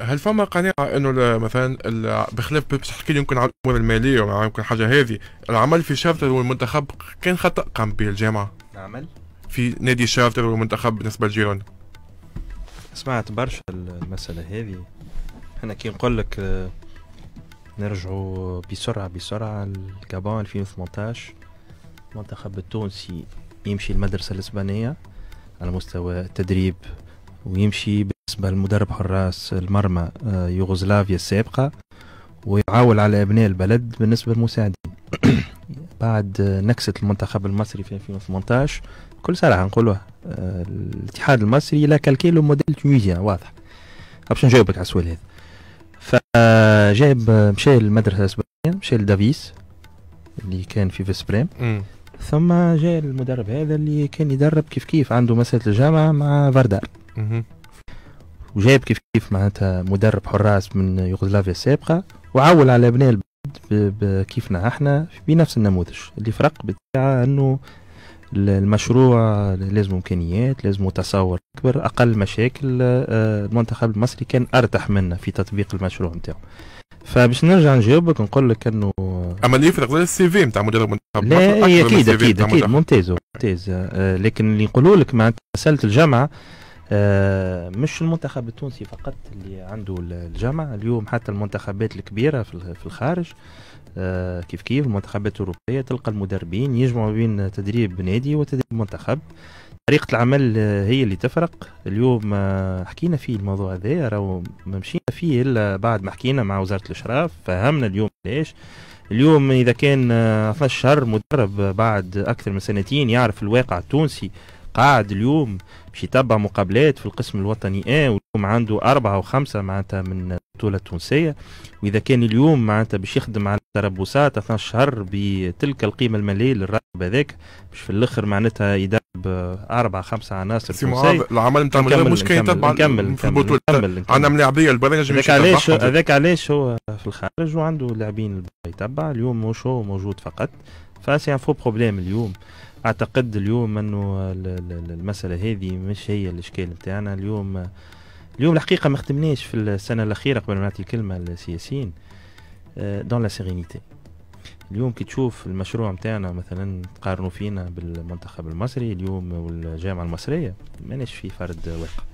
هل فما قناعه انه مثلا بخلاف بيب تحكي لي يمكن على الامور الماليه وعلى يمكن حاجه هذه العمل في شافتر والمنتخب كان خطا قام به الجامعه العمل في نادي شافتر والمنتخب بالنسبه لجيرون سمعت برشا المساله هذه انا كي نقول لك آه، نرجعوا بسرعه بسرعه لكابون 2018 المنتخب التونسي يمشي المدرسه الاسبانيه على مستوى التدريب ويمشي بالنسبة لمدرب حراس المرمى آه، يوغوسلافيا السابقة ويعاول على أبناء البلد بالنسبة للمساعدين بعد نكسة المنتخب المصري في 2018 كل صراحة نقولوها آه، الاتحاد المصري لا كالكيلو موديل تونيزيا يعني واضح باش نجاوبك على السؤال هذا فجاب آه، مشى للمدرسة الإسبانية مشى لدافيس اللي كان في فيسبريم ثم جاء المدرب هذا اللي كان يدرب كيف كيف عنده مسألة الجامعة مع فاردار وجايب كيف كيف معناتها مدرب حراس من يوغوسلافيا السابقه وعول على ابناء البلد كيفنا احنا بنفس النموذج اللي فرق بتاعه انه المشروع لازم امكانيات لازم تصور اكبر اقل مشاكل آه، المنتخب المصري كان ارتح منا في تطبيق المشروع نتاعو فباش نرجع نجاوبك نقول لك انه اما اللي يفرق السي في نتاع مدرب المنتخب لا اكيد اكيد اكيد ممتاز ممتاز آه، لكن اللي يقولوا لك معناتها رساله الجامعه آه، مش المنتخب التونسي فقط اللي عنده الجامعة اليوم حتى المنتخبات الكبيرة في الخارج آه، كيف كيف المنتخبات الأوروبية تلقى المدربين يجمعوا بين تدريب نادي وتدريب منتخب طريقة العمل آه، هي اللي تفرق اليوم حكينا فيه الموضوع هذا راهو ما مشينا فيه إلا بعد ما حكينا مع وزارة الإشراف فهمنا اليوم ليش اليوم إذا كان 12 شهر مدرب بعد أكثر من سنتين يعرف الواقع التونسي قاعد اليوم باش يتبع مقابلات في القسم الوطني ايه واليوم عنده أربعة وخمسة معناتها من البطولة التونسية وإذا كان اليوم معناتها باش يخدم على تربصات 12 شهر بتلك القيمة المالية للراتب هذاك باش في الآخر معناتها يدرب أربعة خمسة عناصر سي معاذ العمل نتاع المغرب مش كان يتبع في البطولة عندنا ملاعبية البرنامج هذاك علاش هذاك علاش هو في الخارج وعنده لاعبين يتبع اليوم مش هو موجود فقط فسي ان فو بروبليم اليوم اعتقد اليوم انه المساله هذه مش هي الاشكال نتاعنا اليوم اليوم الحقيقه ما خدمناش في السنه الاخيره قبل ما نعطي الكلمه للسياسيين دون لا سيرينيتي اليوم كي تشوف المشروع نتاعنا مثلا تقارنوا فينا بالمنتخب المصري اليوم والجامعه المصريه ماناش في فرد واقع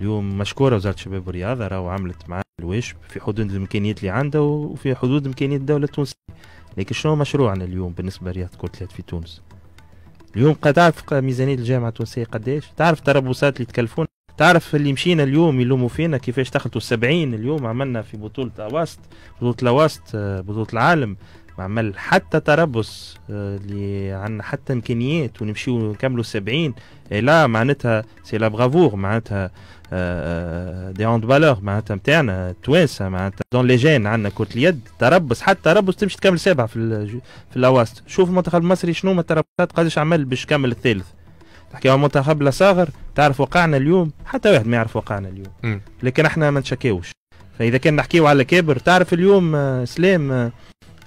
اليوم مشكوره وزاره الشباب والرياضه راهو عملت مع الوشب في حدود الامكانيات اللي عندها وفي حدود امكانيات الدوله التونسيه لكن شنو مشروعنا اليوم بالنسبه لرياضه كره في تونس اليوم قد تعرف ميزانيه الجامعه التونسيه قداش تعرف التربصات اللي تكلفون تعرف اللي مشينا اليوم يلوموا فينا كيفاش تخلطوا السبعين اليوم عملنا في بطولة أواسط بطولة الأواسط آه، بطولة العالم ما عمل حتى تربص آه، اللي عندنا حتى إمكانيات ونمشيو نكملوا السبعين لا معناتها سي لا برافور معناتها دي هوند بالور معناتها نتاعنا التوانسه معناتها دون لي جين عندنا كره اليد تربص حتى تربص تمشي تكمل سابعه في في الاواسط شوف المنتخب المصري شنو ما تربصات قداش عمل باش يكمل الثالث تحكي على المنتخب الصاغر تعرف وقعنا اليوم حتى واحد ما يعرف وقعنا اليوم لكن احنا ما نشكاوش فاذا كان نحكيو على كابر تعرف اليوم آه، سلام آه،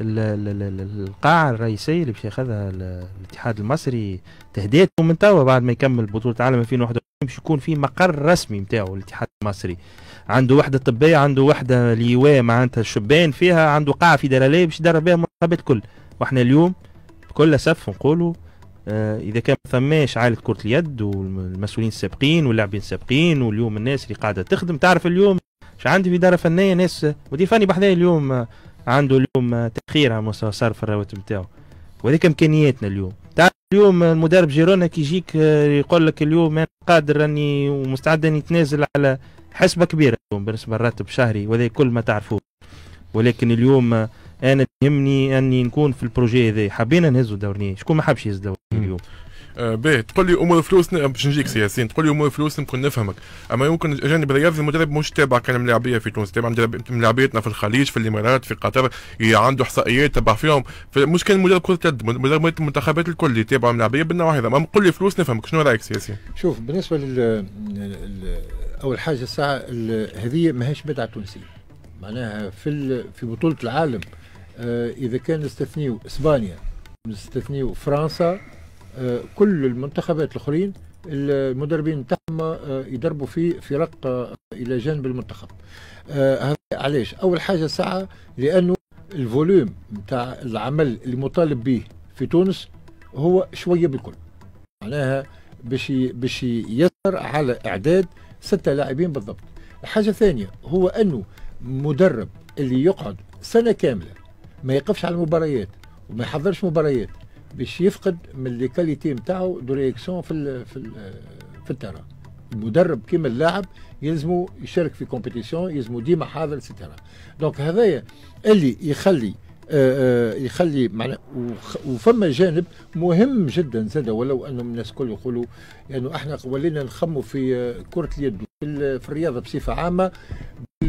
القاعة الرئيسية اللي باش ياخذها الاتحاد المصري تهديت من توا بعد ما يكمل بطولة العالم 2021 لازم يكون فيه مقر رسمي نتاعو الاتحاد المصري عنده وحده طبيه عنده وحده لواء معناتها الشبان فيها عنده قاعه فيدراليه باش يدرب بها المنتخبات الكل واحنا اليوم بكل اسف نقولوا آه اذا كان ما عائله كره اليد والمسؤولين السابقين واللاعبين السابقين واليوم الناس اللي قاعده تخدم تعرف اليوم شو عندي في دار فنيه ناس مدير فني بحذايا اليوم آه، عنده اليوم آه، تاخير على مستوى صرف الرواتب نتاعو وهذيك امكانياتنا اليوم اليوم المدرب جيرونا كي يجيك آه، يقول لك اليوم انا قادر اني ومستعد اني نتنازل على حسبه كبيره اليوم بالنسبه للراتب الشهري وهذا كل ما تعرفوه ولكن اليوم آه، انا يهمني اني نكون في البروجي هذا حبينا نهزوا دورني شكون ما حبش يهز دورني باهي تقول لي امور فلوس باش نجيك ياسين تقول لي امور فلوس نكون نفهمك اما يمكن الجانب الرياضي المدرب مش تابع كان ملاعبيه في تونس تابع ملاعبيتنا في الخليج في الامارات في قطر عنده احصائيات تبع فيهم مش كان مدرب كره يد مدرب المنتخبات الكل اللي تابع ملاعبيه بالنوع هذا اما قول لي فلوس نفهمك شنو رايك سياسيا؟ شوف بالنسبه لل اول حاجه الساعه هذه ماهيش بدعه تونسيه معناها في في بطوله العالم آه، اذا كان نستثنيو اسبانيا نستثنيو فرنسا آه، كل المنتخبات الاخرين المدربين تاعهم آه، يدربوا في فرق آه، الى جانب المنتخب هذا علاش اول حاجه ساعه لانه الفوليوم نتاع العمل اللي مطالب به في تونس هو شويه بالكل معناها باش باش يسر على اعداد سته لاعبين بالضبط الحاجه الثانيه هو انه مدرب اللي يقعد سنه كامله ما يقفش على المباريات وما يحضرش مباريات باش يفقد من ليكاليتي نتاعو دو رياكسيون في في في الترا المدرب كيما اللاعب يلزمو يشارك في كومبيتيسيون يلزمو ديما حاضر سيتيرا دونك هذايا اللي يخلي آآ آه، آه، يخلي معنا وفما جانب مهم جدا زاد ولو انه الناس الكل يقولوا انه يعني احنا ولينا نخموا في آه، كره اليد في الرياضه بصفه عامه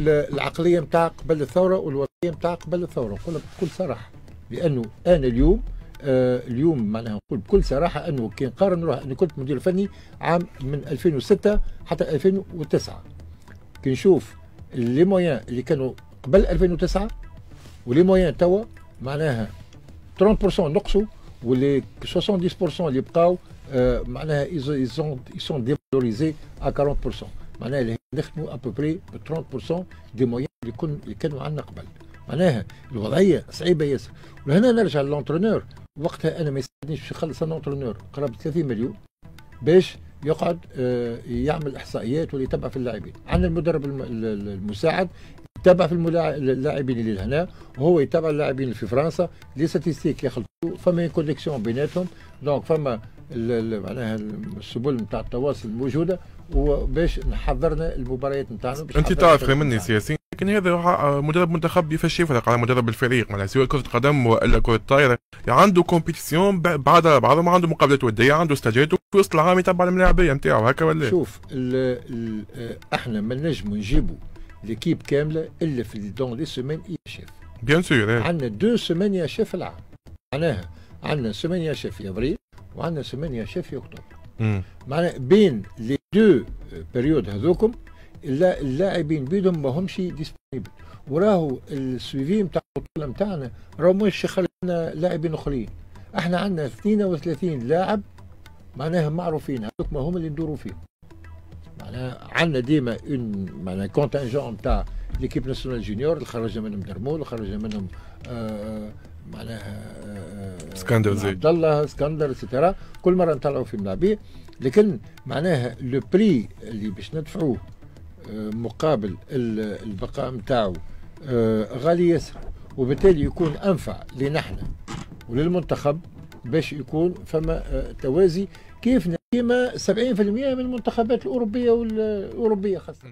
العقليه نتاع قبل الثوره والوضعيه نتاع قبل الثوره نقول بكل صراحه لانه انا اليوم آه، اليوم معناها نقول بكل صراحه انه كي نقارن روح انا كنت مدير فني عام من 2006 حتى 2009 كي نشوف لي مويان اللي كانوا قبل 2009 ولي مويان توا معناها 30% نقصوا ولي 70% اللي بقاو آه، معناها ايزون يسون ديفالوريزي ا 40% معناها اللي نخدموا ابوبري ب 30% دي مويان اللي كانوا عندنا قبل معناها الوضعيه صعيبه ياسر وهنا نرجع للونترونور وقتها انا ما يساعدنيش باش يخلص انا قرابه 30 مليون باش يقعد آه، يعمل احصائيات واللي يتبع في اللاعبين عندنا المدرب المساعد يتبع في اللاعبين اللي لهنا وهو يتبع اللاعبين اللي في فرنسا لي ستاتيستيك يخلطوا فما كونيكسيون بيناتهم دونك فما معناها السبل نتاع التواصل موجوده وباش نحضرنا المباريات نتاعنا انت تعرف مني سياسي لكن هذا آه، مدرب منتخب يفشي فرق على مدرب الفريق معناها سواء كره قدم والا كره طايره يعني عنده كومبيتيسيون بعد بعضهم عنده مقابلات وديه عنده استجات في وسط العام يتبع الملاعبيه نتاعو هكا ولا شوف الـ الـ آه، احنا ما نجمو نجيبوا ليكيب كامله الا في دون لي سيمين يا شيف بيان سور عندنا دو سيمين يا شيف العام معناها عندنا سيمين يا شيف في ابريل وعندنا سيمين يا شيف في اكتوبر معناها بين لي دو بيريود هذوكم اللاعبين بيدهم ما همش ديسبونيبل وراهو السويفي نتاع البطوله نتاعنا راهو مش خلينا لاعبين اخرين احنا عندنا 32 لاعب معناها معروفين هذوك ما هم اللي ندوروا فيهم معناها عندنا ديما اون معناها كونتنجون نتاع ليكيب ناسيونال جونيور اللي خرجنا منهم درمول اللي خرجنا منهم آه معناها اسكندر آه، زي عبد الله اسكندر اتسيتيرا كل مره نطلعوا في ملاعبيه لكن معناها لو بري اللي باش ندفعوه مقابل البقاء نتاعو آه، غالي ياسر وبالتالي يكون انفع لنحن وللمنتخب باش يكون فما آه، توازي كيف كيما 70% من المنتخبات الاوروبيه والاوروبيه خاصه